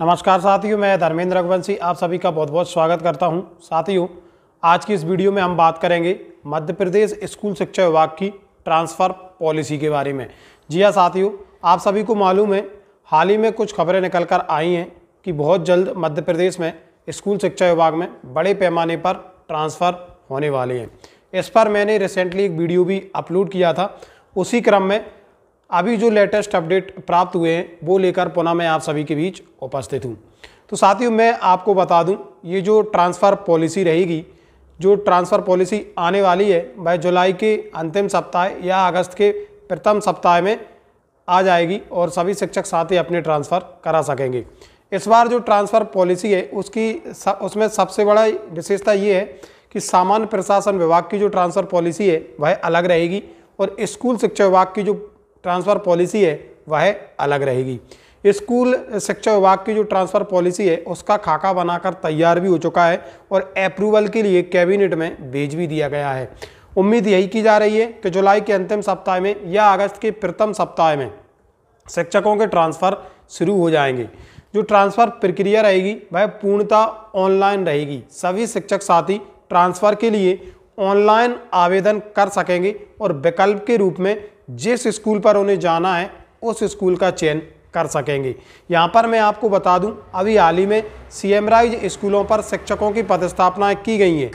नमस्कार साथियों मैं धर्मेंद्र रघुवंशी आप सभी का बहुत बहुत स्वागत करता हूं साथियों आज की इस वीडियो में हम बात करेंगे मध्य प्रदेश स्कूल शिक्षा विभाग की ट्रांसफ़र पॉलिसी के बारे में जी हाँ साथियों आप सभी को मालूम है हाल ही में कुछ खबरें निकल कर आई हैं कि बहुत जल्द मध्य प्रदेश में स्कूल शिक्षा विभाग में बड़े पैमाने पर ट्रांसफ़र होने वाले हैं इस पर मैंने रिसेंटली एक वीडियो भी अपलोड किया था उसी क्रम में अभी जो लेटेस्ट अपडेट प्राप्त हुए हैं वो लेकर पुनः मैं आप सभी के बीच उपस्थित हूँ तो साथियों मैं आपको बता दूँ ये जो ट्रांसफ़र पॉलिसी रहेगी जो ट्रांसफ़र पॉलिसी आने वाली है वह जुलाई के अंतिम सप्ताह या अगस्त के प्रथम सप्ताह में आ जाएगी और सभी शिक्षक साथी अपने ट्रांसफ़र करा सकेंगे इस बार जो ट्रांसफ़र पॉलिसी है उसकी सब, उसमें सबसे बड़ा विशेषता ये है कि सामान्य प्रशासन विभाग की जो ट्रांसफ़र पॉलिसी है वह अलग रहेगी और स्कूल शिक्षा विभाग की जो ट्रांसफ़र पॉलिसी है वह अलग रहेगी स्कूल शिक्षा विभाग की जो ट्रांसफ़र पॉलिसी है उसका खाका बनाकर तैयार भी हो चुका है और अप्रूवल के लिए कैबिनेट में भेज भी दिया गया है उम्मीद यही की जा रही है कि जुलाई के अंतिम सप्ताह में या अगस्त के प्रथम सप्ताह में शिक्षकों के ट्रांसफ़र शुरू हो जाएंगे जो ट्रांसफ़र प्रक्रिया रहेगी वह पूर्णतः ऑनलाइन रहेगी सभी शिक्षक साथी ट्रांसफ़र के लिए ऑनलाइन आवेदन कर सकेंगे और विकल्प के रूप में जिस स्कूल पर उन्हें जाना है उस स्कूल का चयन कर सकेंगे यहाँ पर मैं आपको बता दूँ अभी हाल ही में सी एम राइज स्कूलों पर शिक्षकों की पदस्थापनाएँ की गई हैं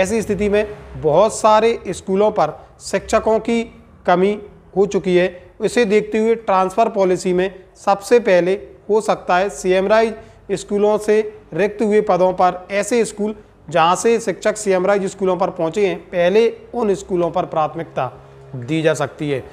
ऐसी स्थिति में बहुत सारे स्कूलों पर शिक्षकों की कमी हो चुकी है इसे देखते हुए ट्रांसफ़र पॉलिसी में सबसे पहले हो सकता है सी एम राइज स्कूलों से रिक्त हुए पदों पर ऐसे स्कूल जहाँ से शिक्षक सी एम राइज स्कूलों पर पहुँचे हैं पहले उन स्कूलों पर प्राथमिकता दी जा सकती है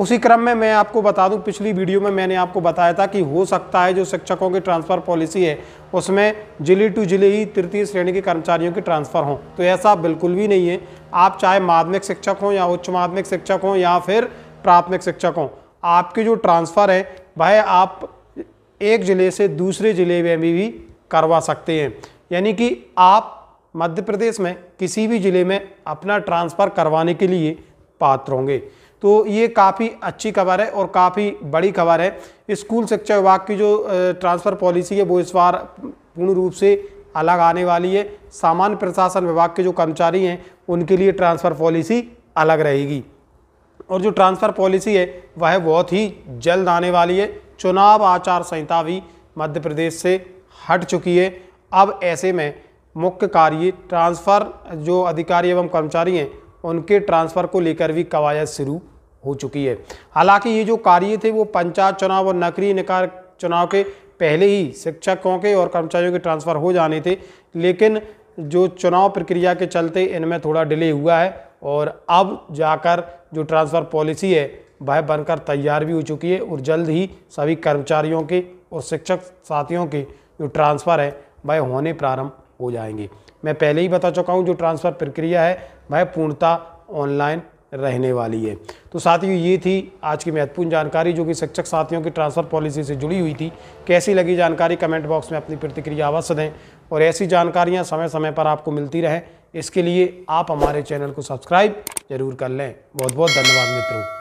उसी क्रम में मैं आपको बता दूं पिछली वीडियो में मैंने आपको बताया था कि हो सकता है जो शिक्षकों की ट्रांसफ़र पॉलिसी है उसमें जिले टू जिले ही तृतीय श्रेणी के कर्मचारियों की ट्रांसफ़र हों तो ऐसा बिल्कुल भी नहीं है आप चाहे माध्यमिक शिक्षक हों या उच्च माध्यमिक शिक्षक हों या फिर प्राथमिक शिक्षक हों आपके जो ट्रांसफ़र है वह आप एक ज़िले से दूसरे ज़िले में भी करवा सकते हैं यानी कि आप मध्य प्रदेश में किसी भी ज़िले में अपना ट्रांसफ़र करवाने के लिए पात्र होंगे तो ये काफ़ी अच्छी खबर है और काफ़ी बड़ी खबर है स्कूल शिक्षा विभाग की जो ट्रांसफ़र पॉलिसी है वो इस बार पूर्ण रूप से अलग आने वाली है सामान्य प्रशासन विभाग के जो कर्मचारी हैं उनके लिए ट्रांसफ़र पॉलिसी अलग रहेगी और जो ट्रांसफ़र पॉलिसी है वह बहुत ही जल्द आने वाली है चुनाव आचार संहिता भी मध्य प्रदेश से हट चुकी है अब ऐसे में मुख्य कार्य ट्रांसफ़र जो अधिकारी एवं कर्मचारी हैं उनके ट्रांसफ़र को लेकर भी कवायद शुरू हो चुकी है हालांकि ये जो कार्य थे वो पंचायत चुनाव और नकरी निकाय चुनाव के पहले ही शिक्षकों के और कर्मचारियों के ट्रांसफ़र हो जाने थे लेकिन जो चुनाव प्रक्रिया के चलते इनमें थोड़ा डिले हुआ है और अब जाकर जो ट्रांसफ़र पॉलिसी है वह बनकर तैयार भी हो चुकी है और जल्द ही सभी कर्मचारियों के और शिक्षक साथियों के जो ट्रांसफ़र है वह होने प्रारंभ हो जाएंगे मैं पहले ही बता चुका हूँ जो ट्रांसफ़र प्रक्रिया है वह पूर्णता ऑनलाइन रहने वाली है तो साथियों ये थी आज की महत्वपूर्ण जानकारी जो कि शिक्षक साथियों की ट्रांसफ़र पॉलिसी से जुड़ी हुई थी कैसी लगी जानकारी कमेंट बॉक्स में अपनी प्रतिक्रिया अवश्य दें और ऐसी जानकारियाँ समय समय पर आपको मिलती रहें इसके लिए आप हमारे चैनल को सब्सक्राइब जरूर कर लें बहुत बहुत धन्यवाद मित्रों